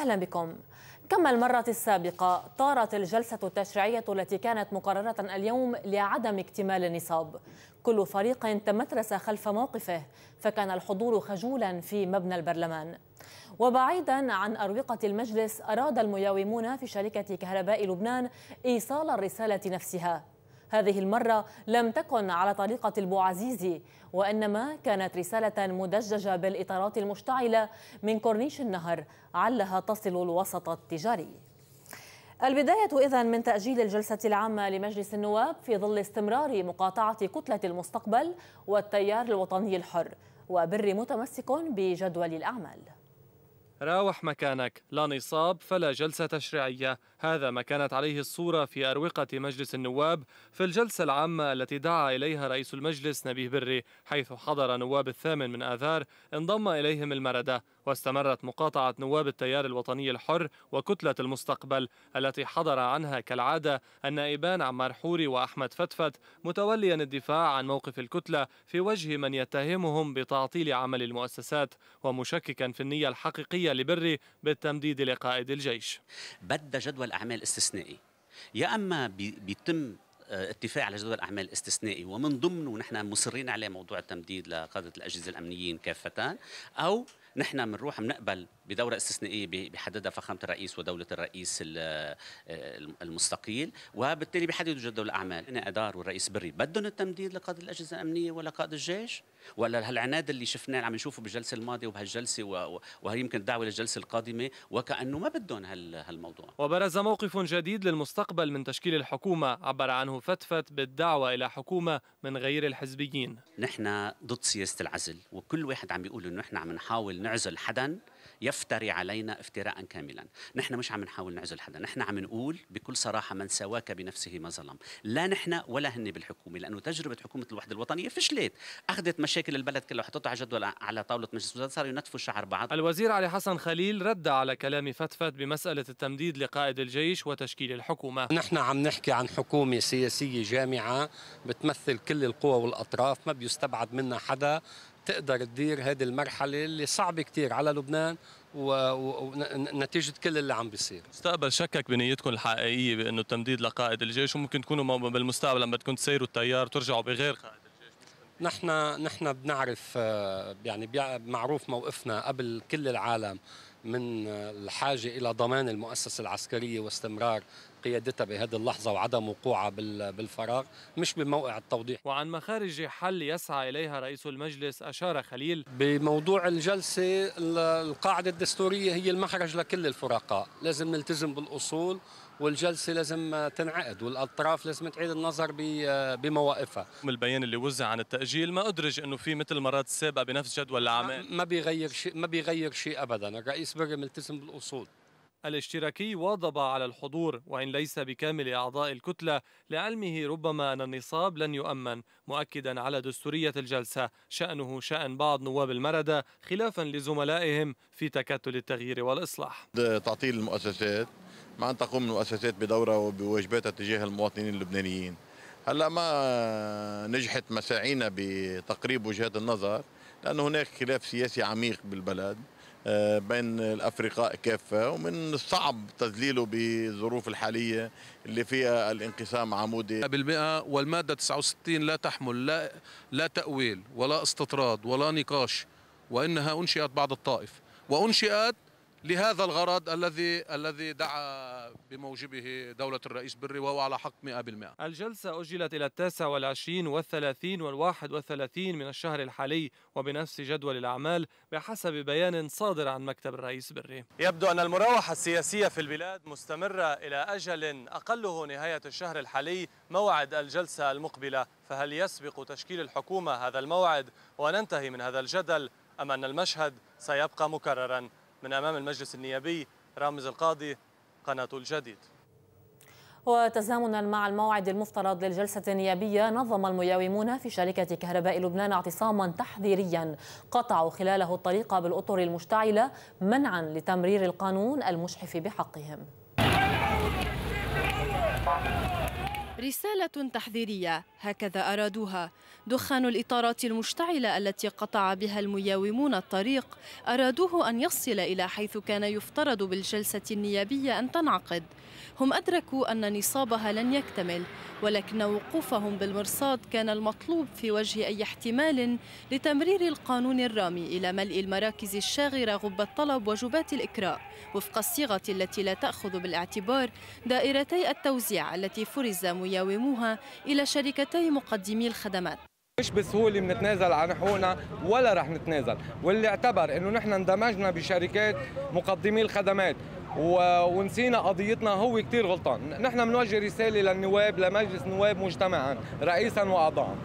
أهلا بكم كما المرة السابقة طارت الجلسة التشريعية التي كانت مقررة اليوم لعدم اكتمال النصاب كل فريق تمترس خلف موقفه فكان الحضور خجولا في مبنى البرلمان وبعيدا عن أروقة المجلس أراد المياومون في شركة كهرباء لبنان إيصال الرسالة نفسها هذه المرة لم تكن على طريقة البوعزيزي وإنما كانت رسالة مدججة بالإطارات المشتعلة من كورنيش النهر علها تصل الوسط التجاري البداية إذا من تأجيل الجلسة العامة لمجلس النواب في ظل استمرار مقاطعة كتلة المستقبل والتيار الوطني الحر وبر متمسك بجدول الأعمال راوح مكانك لا نصاب فلا جلسة تشريعية هذا ما كانت عليه الصورة في أروقة مجلس النواب في الجلسة العامة التي دعا إليها رئيس المجلس نبيه بري حيث حضر نواب الثامن من آذار انضم إليهم المردة واستمرت مقاطعة نواب التيار الوطني الحر وكتلة المستقبل التي حضر عنها كالعادة النائبان عمار حوري وأحمد فتفت متوليا الدفاع عن موقف الكتلة في وجه من يتهمهم بتعطيل عمل المؤسسات ومشككا في النية الحقيقية لبري بالتمديد لقائد الجيش بد جدول جدول أعمال استثنائي يا أما بيتم اتفاق آه، على جدول اعمال استثنائي ومن ضمنه نحن مصرين عليه موضوع التمديد لقاده الاجهزه الامنيين كافه او نحن بنروح بنقبل بدوره استثنائيه بحددها فخامه الرئيس ودوله الرئيس المستقيل وبالتالي بيحددوا جدول الاعمال أنا ادار والرئيس بري بدهم التمديد لقائد الاجهزه الامنيه ولا قائد الجيش ولا هالعناد اللي شفناه عم نشوفه بالجلسه الماضيه وبهالجلسه وهي يمكن دعوه للجلسه القادمه وكانه ما بدهم هالموضوع وبرز موقف جديد للمستقبل من تشكيل الحكومه عبر عنه فتفت بالدعوه الى حكومه من غير الحزبيين نحن ضد سياسه العزل وكل واحد عم بيقول انه نحن عم نحاول نعزل حدا يفتري علينا افتراء كاملا نحن مش عم نحاول نعزل حدا نحن عم نقول بكل صراحة من سواك بنفسه ما ظلم لا نحن ولا هن بالحكومة لأنه تجربة حكومة الوحدة الوطنية فشلت أخذت مشاكل البلد كلها وحطتها على جدول على طاولة مجلس الوزراء صاروا ينتفوا شعر بعض الوزير علي حسن خليل رد على كلام فتفت بمسألة التمديد لقائد الجيش وتشكيل الحكومة نحن عم نحكي عن حكومة سياسية جامعة بتمثل كل القوى والأطراف ما بيستبعد منها حدا تقدر تدير هذه المرحله اللي صعبه كثير على لبنان ونتيجه كل اللي عم بيصير استقبل شكك بنيتكم الحقيقيه بانه التمديد لقائد الجيش وممكن تكونوا بالمستقبل لما بدكم تسيروا التيار ترجعوا بغير قائد نحن نحن بنعرف آه، يعني معروف موقفنا قبل كل العالم من آه، الحاجه الى ضمان المؤسسه العسكريه واستمرار قيادتها بهذه اللحظة وعدم وقوعها بالفراغ مش بموقع التوضيح وعن مخارج حل يسعى إليها رئيس المجلس أشار خليل بموضوع الجلسة القاعدة الدستورية هي المخرج لكل الفرقاء لازم نلتزم بالأصول والجلسة لازم تنعقد والأطراف لازم تعيد النظر بمواقفها من البيان اللي وزع عن التأجيل ما أدرج أنه في مثل المرات السابقة بنفس جدول الأعمال ما بيغير شيء ما بيغير شيء أبدا الرئيس بري ملتزم بالأصول الاشتراكي واظب على الحضور وإن ليس بكامل أعضاء الكتلة لعلمه ربما أن النصاب لن يؤمن مؤكدا على دستورية الجلسة شأنه شأن بعض نواب المردة خلافا لزملائهم في تكتل التغيير والإصلاح تعطيل المؤسسات مع أن تقوم المؤسسات بدورها وبواجباتها تجاه المواطنين اللبنانيين هلا ما نجحت مساعينا بتقريب وجهات النظر لانه هناك خلاف سياسي عميق بالبلد آه، بين الافرقاء كافه ومن الصعب تذليله بالظروف الحاليه اللي فيها الانقسام عمودي بالمئة والماده 69 لا تحمل لا لا تاويل ولا استطراد ولا نقاش وانها انشئت بعد الطائف وانشئت لهذا الغرض الذي الذي دعا بموجبه دولة الرئيس بري وهو على حق 100% الجلسة أجلت إلى التاسع والعشرين والثلاثين والواحد والثلاثين من الشهر الحالي وبنفس جدول الأعمال بحسب بيان صادر عن مكتب الرئيس بري يبدو أن المراوحة السياسية في البلاد مستمرة إلى أجل أقله نهاية الشهر الحالي موعد الجلسة المقبلة فهل يسبق تشكيل الحكومة هذا الموعد وننتهي من هذا الجدل أم أن المشهد سيبقى مكرراً من أمام المجلس النيابي رامز القاضي قناة الجديد وتزامنا مع الموعد المفترض للجلسة النيابية نظم المياومون في شركة كهرباء لبنان اعتصاما تحذيريا قطعوا خلاله الطريق بالأطر المشتعلة منعا لتمرير القانون المشحف بحقهم رسالة تحذيرية هكذا أرادوها دخان الإطارات المشتعلة التي قطع بها المياومون الطريق أرادوه أن يصل إلى حيث كان يفترض بالجلسة النيابية أن تنعقد هم أدركوا أن نصابها لن يكتمل ولكن وقوفهم بالمرصاد كان المطلوب في وجه أي احتمال لتمرير القانون الرامي إلى ملء المراكز الشاغرة غب الطلب وجبات الإكراء وفق الصيغة التي لا تأخذ بالاعتبار دائرتي التوزيع التي فرز يقومها إلى شركتي مقدمي الخدمات مش بسهولة بنتنازل عن حقوقنا ولا رح نتنازل واللي اعتبر انه نحن اندمجنا بشركات مقدمي الخدمات ونسينا قضيتنا هو كثير غلطان نحن بنوجه رسالة للنواب لمجلس النواب مجتمعا رئيسا وأعضاء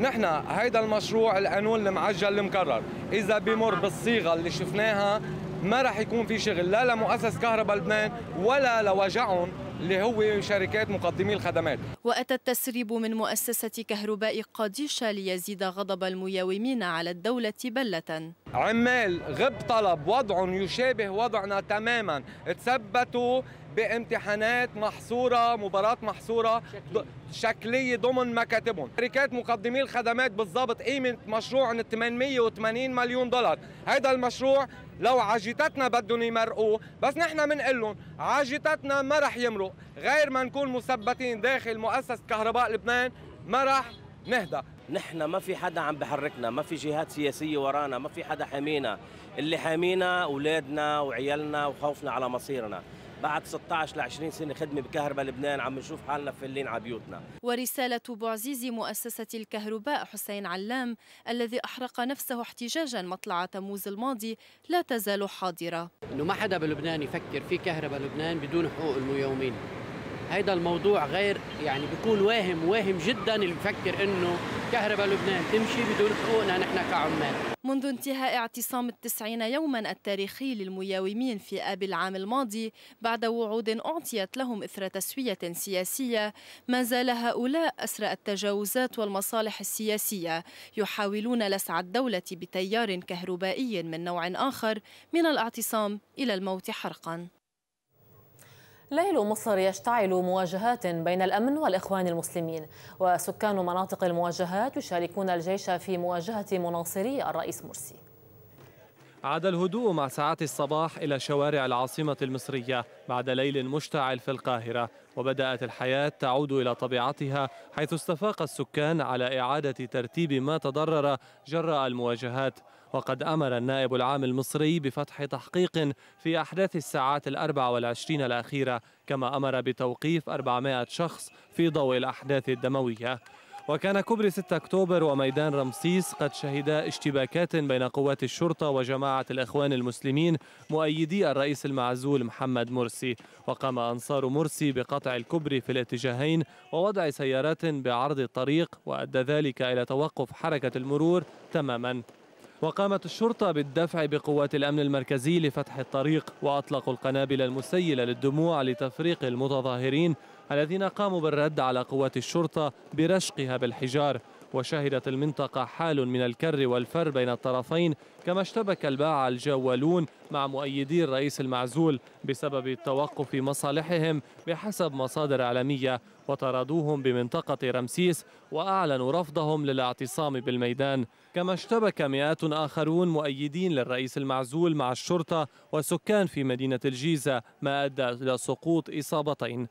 نحن هيدا المشروع القانون المعجل المكرر إذا بمر بالصيغة اللي شفناها ما رح يكون في شغل لا لمؤسس كهرباء لبنان ولا لوجعهم اللي هو شركات مقدمي الخدمات وأتى التسريب من مؤسسة كهرباء قديشة ليزيد غضب المياومين على الدولة بلة عمال غب طلب وضع يشابه وضعنا تماما تثبتوا بامتحانات محصورة مباراة محصورة شكلية, شكلية ضمن مكاتبهم شركات مقدمي الخدمات بالضبط قيمة مشروع 880 مليون دولار هذا المشروع لو عجيتتنا بدهم يمرقوه بس نحن بنقول لهم عجيتتنا ما رح يمرقوا الطرق غير ما نكون مثبتين داخل مؤسسة كهرباء لبنان ما راح نهدى نحن ما في حدا عم بحركنا ما في جهات سياسية ورانا ما في حدا حامينا اللي حامينا أولادنا وعيالنا وخوفنا على مصيرنا بعد 16 ل 20 سنه خدمه بكهرباء لبنان عم نشوف حالنا فلين على بيوتنا ورساله بعزيز مؤسسه الكهرباء حسين علام الذي احرق نفسه احتجاجا مطلع تموز الماضي لا تزال حاضره انه ما حدا بلبنان يفكر في كهرباء لبنان بدون حقوق الميومين هيدا الموضوع غير يعني بيكون واهم واهم جدا اللي بفكر انه كهرباء لبنان تمشي بدون حقوقنا نحن كعمال منذ انتهاء اعتصام التسعين يوما التاريخي للمياومين في آب العام الماضي بعد وعود أعطيت لهم إثر تسوية سياسية ما زال هؤلاء أسرى التجاوزات والمصالح السياسية يحاولون لسع الدولة بتيار كهربائي من نوع آخر من الاعتصام إلى الموت حرقاً ليل مصر يشتعل مواجهات بين الأمن والإخوان المسلمين وسكان مناطق المواجهات يشاركون الجيش في مواجهة مناصري الرئيس مرسي عاد الهدوء مع ساعات الصباح إلى شوارع العاصمة المصرية بعد ليل مشتعل في القاهرة وبدأت الحياة تعود إلى طبيعتها حيث استفاق السكان على إعادة ترتيب ما تضرر جراء المواجهات وقد أمر النائب العام المصري بفتح تحقيق في أحداث الساعات الأربع والعشرين الأخيرة كما أمر بتوقيف 400 شخص في ضوء الأحداث الدموية وكان كوبري 6 أكتوبر وميدان رمسيس قد شهدا اشتباكات بين قوات الشرطة وجماعة الإخوان المسلمين مؤيدي الرئيس المعزول محمد مرسي وقام أنصار مرسي بقطع الكوبري في الاتجاهين ووضع سيارات بعرض الطريق وأدى ذلك إلى توقف حركة المرور تماما وقامت الشرطة بالدفع بقوات الأمن المركزي لفتح الطريق وأطلقوا القنابل المسيلة للدموع لتفريق المتظاهرين الذين قاموا بالرد على قوات الشرطة برشقها بالحجار وشهدت المنطقة حال من الكر والفر بين الطرفين كما اشتبك الباعة الجوالون مع مؤيدي الرئيس المعزول بسبب توقف مصالحهم بحسب مصادر إعلامية وطردوهم بمنطقة رمسيس وأعلنوا رفضهم للاعتصام بالميدان كما اشتبك مئات آخرون مؤيدين للرئيس المعزول مع الشرطة وسكان في مدينة الجيزة ما أدى إلى سقوط إصابتين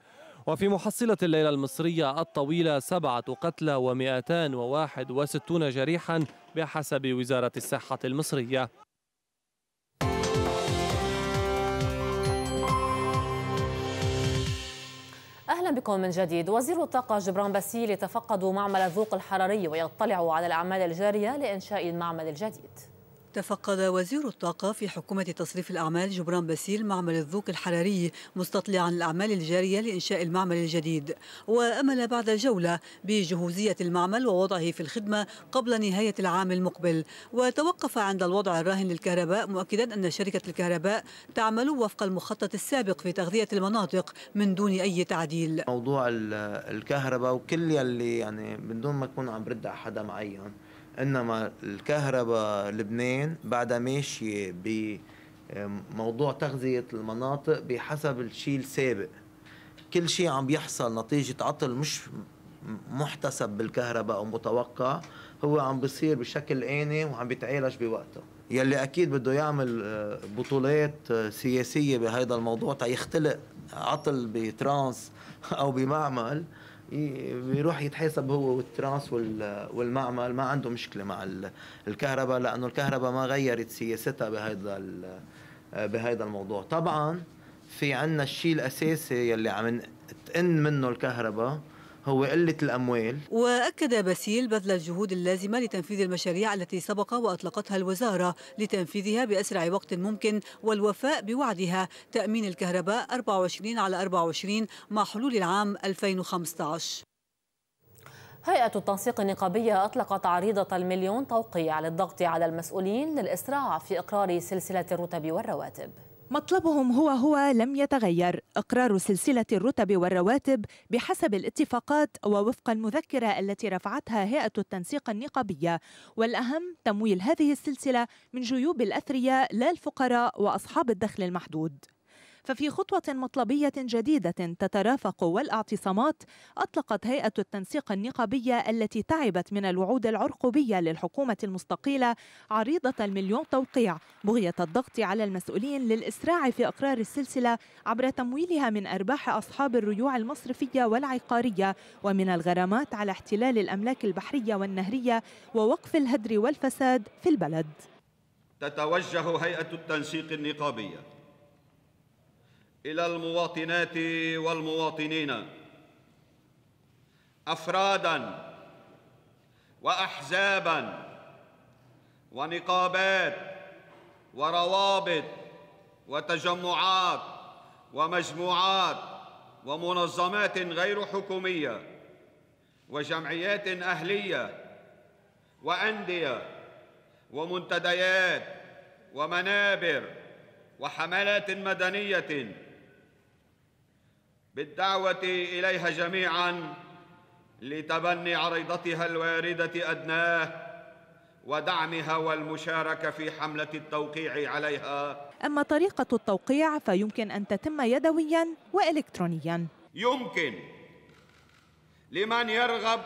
وفي محصلة الليلة المصرية الطويلة سبعة قتلى ومئتان وواحد وستون جريحا بحسب وزارة الصحة المصرية أهلا بكم من جديد وزير الطاقة جبران باسيل يتفقد معمل الذوق الحراري ويطلع على الأعمال الجارية لإنشاء المعمل الجديد تفقد وزير الطاقة في حكومة تصريف الأعمال جبران باسيل معمل الذوق الحراري مستطلعا الأعمال الجارية لإنشاء المعمل الجديد وأمل بعد جولة بجهوزية المعمل ووضعه في الخدمة قبل نهاية العام المقبل وتوقف عند الوضع الراهن للكهرباء مؤكدا أن شركة الكهرباء تعمل وفق المخطط السابق في تغذية المناطق من دون أي تعديل موضوع الكهرباء وكل يلي يعني من دون ما يكون عم برد على حدا معين انما الكهرباء لبنان بعدها ماشيه بموضوع تغذيه المناطق بحسب الشيء السابق كل شيء عم بيحصل نتيجه عطل مش محتسب بالكهرباء او متوقع هو عم بيصير بشكل آني وعم بيتعالج بوقته يلي اكيد بده يعمل آه، بطولات آه، سياسيه بهذا الموضوع تا يختلق عطل بترانس او بمعمل إيه، بيروح يتحاسب هو والتراس والمعمل ما عنده مشكله مع الكهرباء لانه الكهرباء ما غيرت سياستها بهذا بهذا الموضوع طبعا في عنا الشيء الاساسي يلي عم تقن منه الكهرباء هو قلة الأموال وأكد باسيل بذل الجهود اللازمة لتنفيذ المشاريع التي سبق وأطلقتها الوزارة لتنفيذها بأسرع وقت ممكن والوفاء بوعدها تأمين الكهرباء 24 على 24 مع حلول العام 2015 هيئة التنسيق النقابية أطلقت عريضة المليون توقيع للضغط على المسؤولين للإسراع في إقرار سلسلة الرتب والرواتب مطلبهم هو هو لم يتغير اقرار سلسله الرتب والرواتب بحسب الاتفاقات ووفق المذكره التي رفعتها هيئه التنسيق النقابيه والاهم تمويل هذه السلسله من جيوب الاثرياء لا الفقراء واصحاب الدخل المحدود ففي خطوة مطلبية جديدة تترافق والاعتصامات أطلقت هيئة التنسيق النقابية التي تعبت من الوعود العرقبية للحكومة المستقيلة عريضة المليون توقيع بغية الضغط على المسؤولين للإسراع في أقرار السلسلة عبر تمويلها من أرباح أصحاب الريوع المصرفية والعقارية ومن الغرامات على احتلال الأملاك البحرية والنهرية ووقف الهدر والفساد في البلد تتوجه هيئة التنسيق النقابية الى المواطنات والمواطنين افرادا واحزابا ونقابات وروابط وتجمعات ومجموعات ومنظمات غير حكوميه وجمعيات اهليه وانديه ومنتديات ومنابر وحملات مدنيه بالدعوة إليها جميعاً لتبني عريضتها الواردة أدناه ودعمها والمشاركة في حملة التوقيع عليها أما طريقة التوقيع فيمكن أن تتم يدوياً وإلكترونياً يمكن لمن يرغب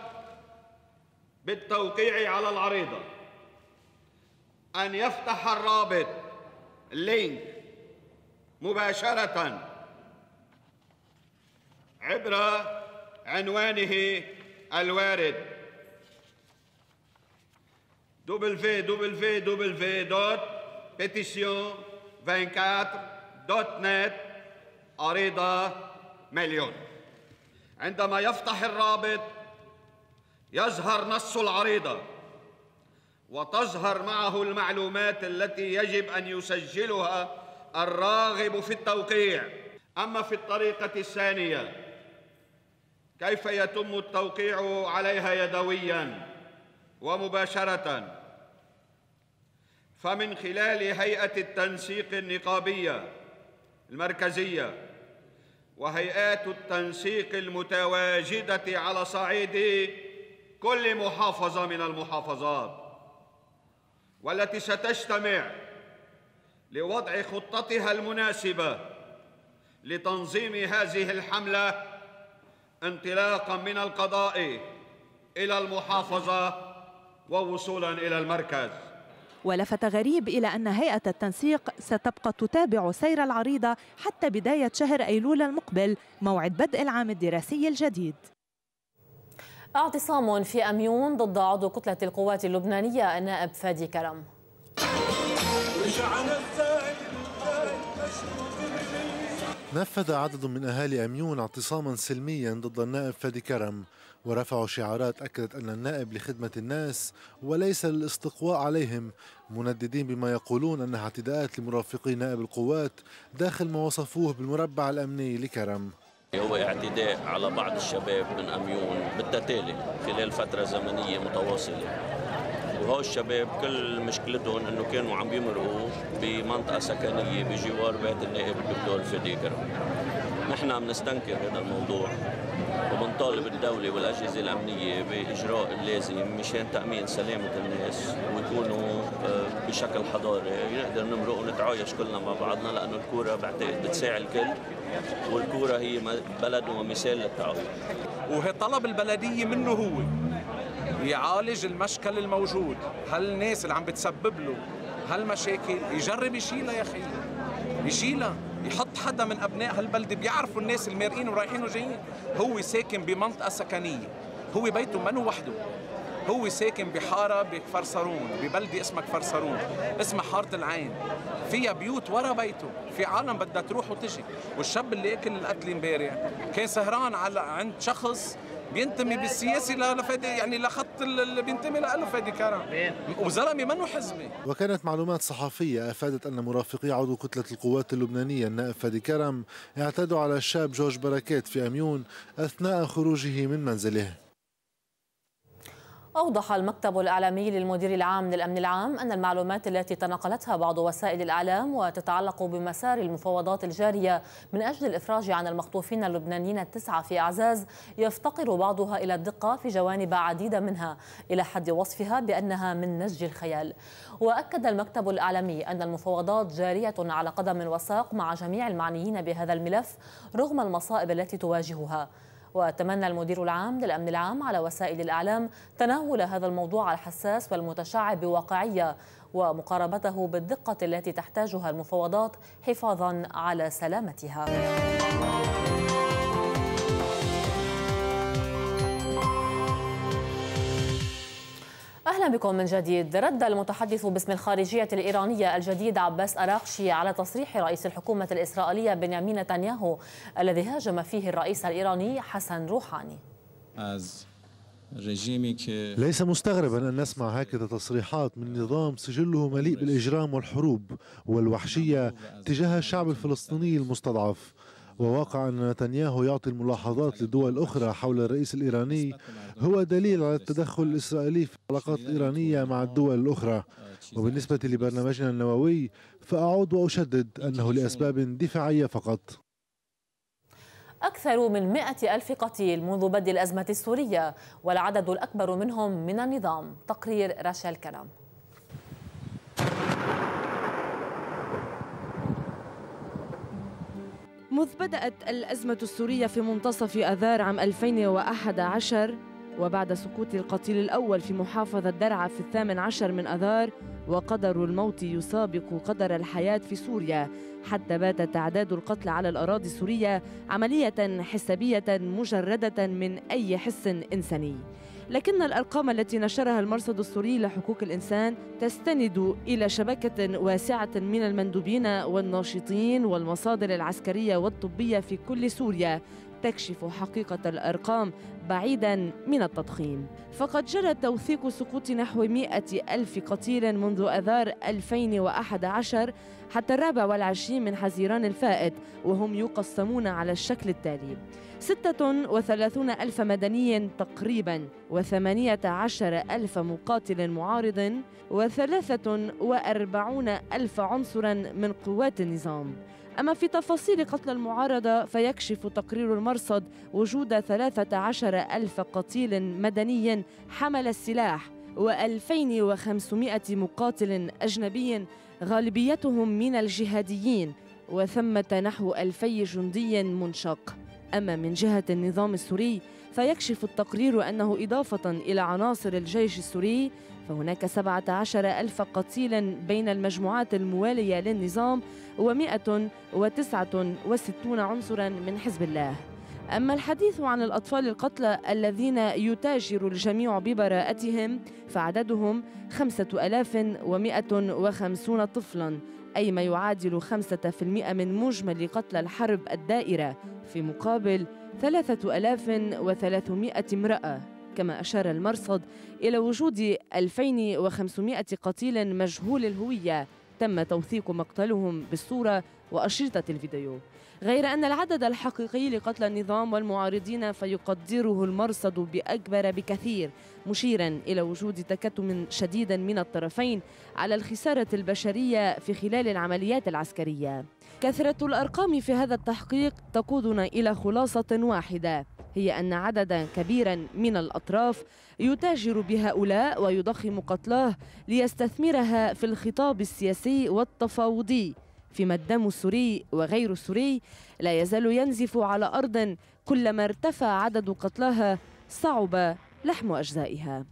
بالتوقيع على العريضة أن يفتح الرابط لينك مباشرةً عبر عنوانه الوارد www.petition24.net أريدة مليون عندما يفتح الرابط يظهر نص العريضة وتظهر معه المعلومات التي يجب أن يسجلها الراغب في التوقيع أما في الطريقة الثانية كيف يتم التوقيع عليها يدويا ومباشرة فمن خلال هيئة التنسيق النقابية المركزية وهيئات التنسيق المتواجدة على صعيد كل محافظة من المحافظات والتي ستجتمع لوضع خطتها المناسبة لتنظيم هذه الحملة انطلاقا من القضاء إلى المحافظة ووصولا إلى المركز ولفت غريب إلى أن هيئة التنسيق ستبقى تتابع سير العريضة حتى بداية شهر أيلول المقبل موعد بدء العام الدراسي الجديد اعتصام في أميون ضد عضو كتلة القوات اللبنانية النائب فادي كرم نفذ عدد من أهالي أميون اعتصاما سلميا ضد النائب فادي كرم ورفعوا شعارات أكدت أن النائب لخدمة الناس وليس للاستقواء عليهم منددين بما يقولون أنها اعتداءات لمرافقي نائب القوات داخل ما وصفوه بالمربع الأمني لكرم هو اعتداء على بعض الشباب من أميون بالتتالي خلال فترة زمنية متواصلة هو الشباب كل مشكلتهم انه كانوا عم يمرقوا بمنطقه سكنيه بجوار بيت النائب الدكتور فدي كرم. نحن عم نستنكر هذا الموضوع وبنطالب الدولة والأجهزة الأمنية بإجراء اللازم مشان تأمين سلامة الناس ويكونوا آه، بشكل حضاري نقدر نمرق ونتعايش كلنا مع بعضنا لأنه الكورة بعتقد بتساعي الكل والكورة هي بلد ومثال للتعاون وهي طلب البلدية منه هو يعالج المشكل الموجود هالناس اللي عم بتسبب له هالمشاكل يجرب يشيلها يا اخي يشيلها يحط حدا من ابناء هالبلده بيعرفوا الناس المارقين ورايحين وجايين هو ساكن بمنطقه سكنيه هو بيته منه وحده هو ساكن بحاره بفرسرون ببلده اسمها فرسرون اسمها حاره العين فيها بيوت ورا بيته في عالم بدها تروح وتجي والشاب اللي اكل القتل امبارح كان سهران على عند شخص بينتمي بالسياسي لفادي يعني لخط اللي بينتمي له فادي كرم وزلمه منه حزبي وكانت معلومات صحفيه افادت ان مرافقي عضو كتله القوات اللبنانيه النائب فادي كرم اعتدوا على الشاب جورج بركات في اميون اثناء خروجه من منزله أوضح المكتب الإعلامي للمدير العام للأمن العام أن المعلومات التي تناقلتها بعض وسائل الإعلام وتتعلق بمسار المفاوضات الجارية من أجل الإفراج عن المخطوفين اللبنانيين التسعة في أعزاز يفتقر بعضها إلى الدقة في جوانب عديدة منها إلى حد وصفها بأنها من نسج الخيال وأكد المكتب الإعلامي أن المفاوضات جارية على قدم وساق مع جميع المعنيين بهذا الملف رغم المصائب التي تواجهها وتمنى المدير العام للأمن العام على وسائل الإعلام تناول هذا الموضوع الحساس والمتشعب بواقعية ومقاربته بالدقة التي تحتاجها المفاوضات حفاظا على سلامتها أهلا بكم من جديد رد المتحدث باسم الخارجية الإيرانية الجديد عباس اراقشي على تصريح رئيس الحكومة الإسرائيلية بنيامين نتنياهو الذي هاجم فيه الرئيس الإيراني حسن روحاني ليس مستغربا أن نسمع هكذا تصريحات من نظام سجله مليء بالإجرام والحروب والوحشية تجاه الشعب الفلسطيني المستضعف وواقع أن نتنياهو يعطي الملاحظات لدول أخرى حول الرئيس الإيراني هو دليل على التدخل الإسرائيلي في العلاقات الإيرانية مع الدول الأخرى وبالنسبة لبرنامجنا النووي فأعود وأشدد أنه لأسباب دفاعية فقط أكثر من مئة ألف قتيل منذ بدء الأزمة السورية والعدد الأكبر منهم من النظام تقرير راشال الكلام مذ بدأت الأزمة السورية في منتصف آذار عام 2011 وبعد سقوط القتيل الأول في محافظة درعا في الثامن عشر من أذار وقدر الموت يسابق قدر الحياة في سوريا حتى بات تعداد القتل على الأراضي السورية عملية حسابية مجردة من أي حس إنساني لكن الأرقام التي نشرها المرصد السوري لحقوق الإنسان تستند إلى شبكة واسعة من المندوبين والناشطين والمصادر العسكرية والطبية في كل سوريا تكشف حقيقة الأرقام بعيدا من التضخيم فقد جرى توثيق سقوط نحو 100 ألف قتيل منذ أذار 2011 حتى الرابع والعشرين من حزيران الفائت وهم يقسمون على الشكل التالي 36 ألف مدني تقريبا و18 ألف مقاتل معارض و43 ألف عنصرا من قوات النظام أما في تفاصيل قتل المعارضة فيكشف تقرير المرصد وجود 13 ألف قتيل مدني حمل السلاح و2500 مقاتل أجنبي غالبيتهم من الجهاديين وثمة نحو ألفي جندي منشق أما من جهة النظام السوري فيكشف التقرير أنه إضافة إلى عناصر الجيش السوري فهناك 17 ألف قتيل بين المجموعات الموالية للنظام و169 عنصرا من حزب الله أما الحديث عن الأطفال القتلى الذين يتاجر الجميع ببراءتهم فعددهم 5150 طفلا أي ما يعادل 5% من مجمل قتلى الحرب الدائرة في مقابل 3300 امرأة كما أشار المرصد إلى وجود 2500 قتيل مجهول الهوية تم توثيق مقتلهم بالصورة وأشرطة الفيديو غير أن العدد الحقيقي لقتلى النظام والمعارضين فيقدره المرصد بأكبر بكثير مشيرا إلى وجود تكتم شديد من الطرفين على الخسارة البشرية في خلال العمليات العسكرية كثرة الأرقام في هذا التحقيق تقودنا إلى خلاصة واحدة هي أن عددا كبيرا من الأطراف يتاجر بهؤلاء ويضخم قتلاه ليستثمرها في الخطاب السياسي والتفاوضي فيما الدم السوري وغير السوري لا يزال ينزف على أرض كلما ارتفع عدد قتلاها صعب لحم أجزائها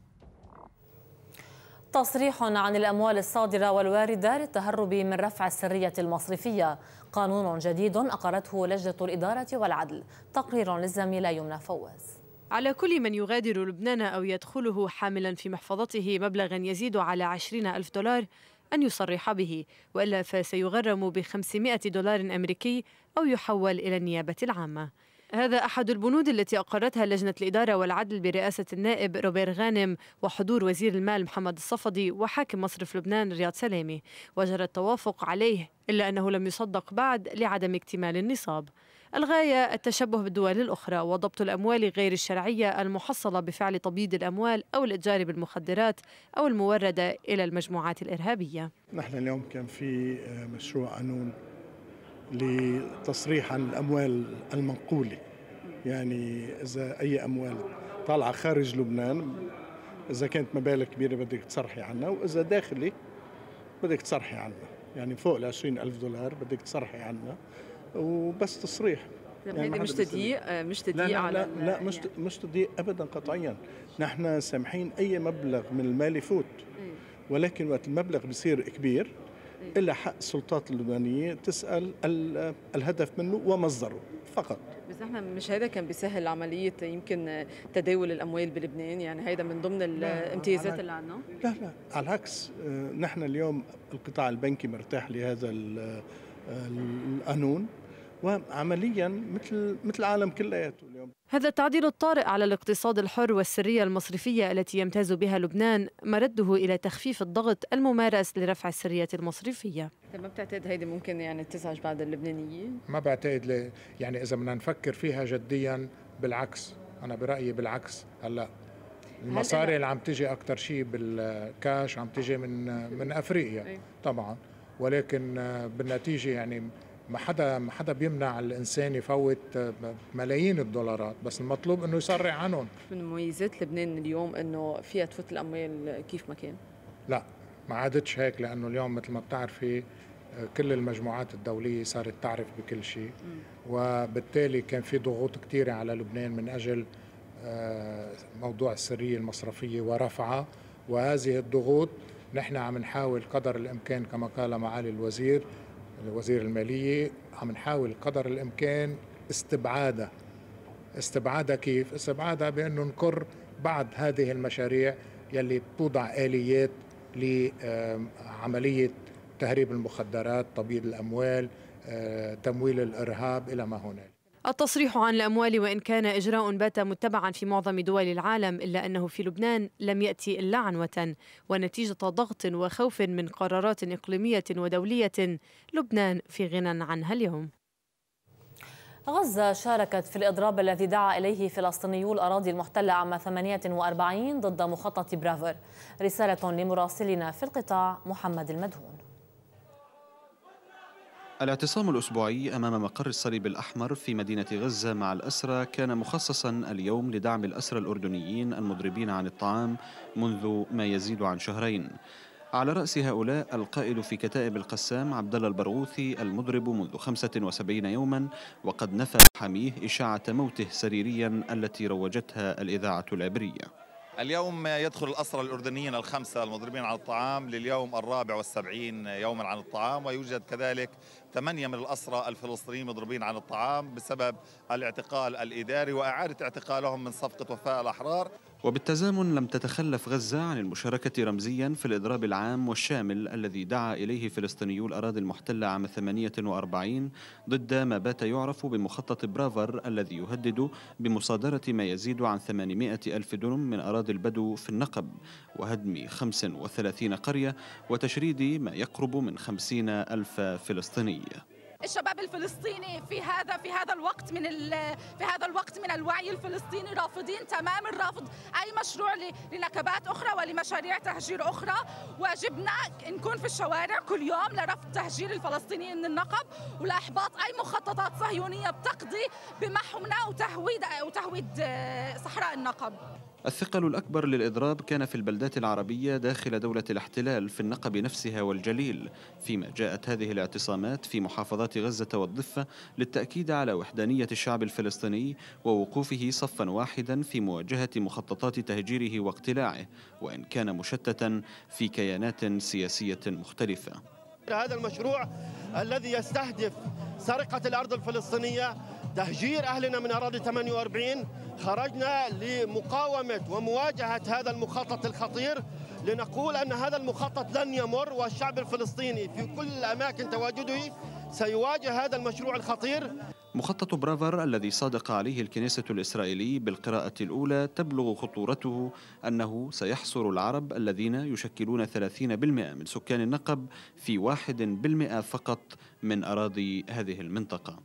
تصريح عن الأموال الصادرة والواردة للتهرب من رفع السرية المصرفية قانون جديد أقرته لجنة الإدارة والعدل تقرير للزميلة يمنى فوز على كل من يغادر لبنان أو يدخله حاملا في محفظته مبلغا يزيد على 20 ألف دولار أن يصرح به وإلا فسيغرم ب 500 دولار أمريكي أو يحول إلى النيابة العامة هذا أحد البنود التي أقرتها لجنة الإدارة والعدل برئاسة النائب روبير غانم وحضور وزير المال محمد الصفدي وحاكم مصرف لبنان رياض سلامي وجرى التوافق عليه إلا أنه لم يصدق بعد لعدم اكتمال النصاب الغاية التشبه بالدول الأخرى وضبط الأموال غير الشرعية المحصلة بفعل تبييض الأموال أو الإتجار بالمخدرات أو الموردة إلى المجموعات الإرهابية نحن اليوم كان في مشروع قانون لتصريح عن الأموال المنقولة يعني إذا أي أموال طالعة خارج لبنان إذا كانت مبالغ كبيرة بدك تصرحي عنها وإذا داخلي بدك تصرحي عنها يعني فوق ال 20 ألف دولار بدك تصرحي عنها وبس تصريح طيب، يعني هذا مش تضييق آه، مش تضييق على لا لا, لا مش يعني. مش تضييق ابدا قطعيا نحن سامحين اي مبلغ من المال يفوت إيه. ولكن وقت المبلغ بصير كبير إيه. إلا حق السلطات اللبنانية تسأل الهدف منه ومصدره فقط بس احنا مش هذا كان بيسهل عملية يمكن تداول الأموال بلبنان يعني هيدا من ضمن الامتيازات اللي عندنا لا لا على العكس نحن اليوم القطاع البنكي مرتاح لهذا القانون وعمليا مثل مثل العالم كلياته هذا التعديل الطارئ على الاقتصاد الحر والسرية المصرفية التي يمتاز بها لبنان مرده إلى تخفيف الضغط الممارس لرفع السرية المصرفية طيب، ما بتعتقد هيدي ممكن يعني تزعج بعض اللبنانيين؟ ما بعتقد ليه. يعني إذا بدنا نفكر فيها جديا بالعكس أنا برأيي بالعكس هلأ المصاري اللي عم تجي أكثر شيء بالكاش عم تجي من من أفريقيا إيه. طبعا ولكن آه، بالنتيجة يعني ما حدا ما حدا بيمنع الانسان يفوت آه، ملايين الدولارات بس المطلوب انه يسرع عنهم من مميزات لبنان اليوم انه فيها تفوت الاموال كيف ما كان لا ما عادتش هيك لانه اليوم مثل ما بتعرفي آه، كل المجموعات الدولية صارت تعرف بكل شيء وبالتالي كان في ضغوط كثيرة على لبنان من أجل آه، موضوع السرية المصرفية ورفعها وهذه الضغوط نحن عم نحاول قدر الإمكان كما قال معالي الوزير وزير المالية عم نحاول قدر الإمكان استبعادها استبعادها كيف؟ استبعادها بأنه نقر بعض هذه المشاريع يلي بتوضع آليات لعملية تهريب المخدرات تبييض الأموال آه، تمويل الإرهاب إلى ما هناك التصريح عن الأموال وإن كان إجراء بات متبعا في معظم دول العالم إلا أنه في لبنان لم يأتي إلا عنوة ونتيجة ضغط وخوف من قرارات إقليمية ودولية لبنان في غنى عنها اليوم غزة شاركت في الإضراب الذي دعا إليه فلسطينيو الأراضي المحتلة عام 48 ضد مخطط برافر رسالة لمراسلنا في القطاع محمد المدهون الاعتصام الأسبوعي أمام مقر الصليب الأحمر في مدينة غزة مع الأسرى كان مخصصا اليوم لدعم الأسرى الأردنيين المضربين عن الطعام منذ ما يزيد عن شهرين على رأس هؤلاء القائد في كتائب القسام عبد الله البرغوثي المضرب منذ 75 يوما وقد نفى حميه إشاعة موته سريريا التي روجتها الإذاعة العبرية اليوم يدخل الأسرى الأردنيين الخمسة المضربين عن الطعام لليوم الرابع والسبعين يوما عن الطعام ويوجد كذلك ثمانية من الأسرى الفلسطينيين مضروبين عن الطعام بسبب الاعتقال الإداري وإعادة اعتقالهم من صفقة وفاء الأحرار وبالتزامن لم تتخلف غزة عن المشاركة رمزيا في الإضراب العام والشامل الذي دعا إليه فلسطينيو الأراضي المحتلة عام 48 ضد ما بات يعرف بمخطط برافر الذي يهدد بمصادرة ما يزيد عن 800 ألف دونم من أراضي البدو في النقب وهدم 35 قرية وتشريد ما يقرب من 50 ألف فلسطيني الشباب الفلسطيني في هذا في هذا الوقت من في هذا الوقت من الوعي الفلسطيني رافضين تمام الرفض اي مشروع لنكبات اخرى ولمشاريع تهجير اخرى واجبنا نكون في الشوارع كل يوم لرفض تهجير الفلسطينيين من النقب ولاحباط اي مخططات صهيونيه بتقضي بمحونا وتهويد وتهويد آه، صحراء النقب الثقل الأكبر للإضراب كان في البلدات العربية داخل دولة الاحتلال في النقب نفسها والجليل فيما جاءت هذه الاعتصامات في محافظات غزة والضفة للتأكيد على وحدانية الشعب الفلسطيني ووقوفه صفا واحدا في مواجهة مخططات تهجيره واقتلاعه وإن كان مشتتا في كيانات سياسية مختلفة هذا المشروع الذي يستهدف سرقة الأرض الفلسطينية تهجير أهلنا من أراضي 48 خرجنا لمقاومة ومواجهة هذا المخطط الخطير لنقول أن هذا المخطط لن يمر والشعب الفلسطيني في كل أماكن تواجده سيواجه هذا المشروع الخطير مخطط برافر الذي صادق عليه الكنيسة الإسرائيلي بالقراءة الأولى تبلغ خطورته أنه سيحصر العرب الذين يشكلون 30% من سكان النقب في 1% فقط من أراضي هذه المنطقة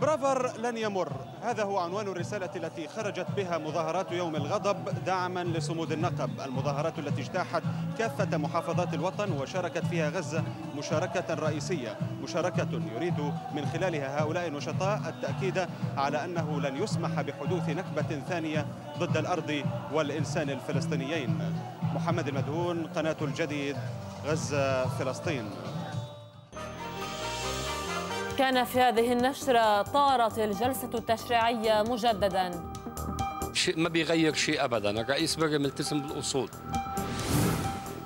برافر لن يمر هذا هو عنوان الرسالة التي خرجت بها مظاهرات يوم الغضب دعما لصمود النقب المظاهرات التي اجتاحت كافة محافظات الوطن وشاركت فيها غزة مشاركة رئيسية مشاركة يريد من خلالها هؤلاء النشطاء التأكيد على أنه لن يسمح بحدوث نكبة ثانية ضد الأرض والإنسان الفلسطينيين محمد المدهون قناة الجديد غزة فلسطين كان في هذه النشرة طارت الجلسة التشريعية مجددا شيء ما بيغير شيء أبدا الرئيس بري ملتزم بالأصول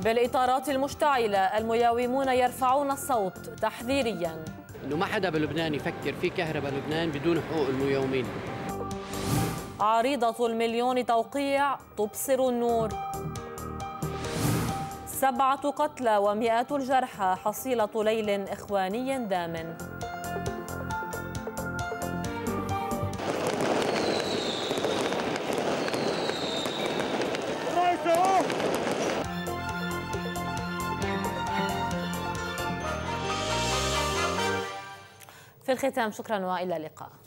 بالإطارات المشتعلة المياومون يرفعون الصوت تحذيريا أنه ما حدا بلبنان يفكر في كهرباء لبنان بدون حقوق المياومين عريضة المليون توقيع تبصر النور سبعة قتلى ومئات الجرحى حصيلة ليل إخواني دامن في الختام شكرا والى اللقاء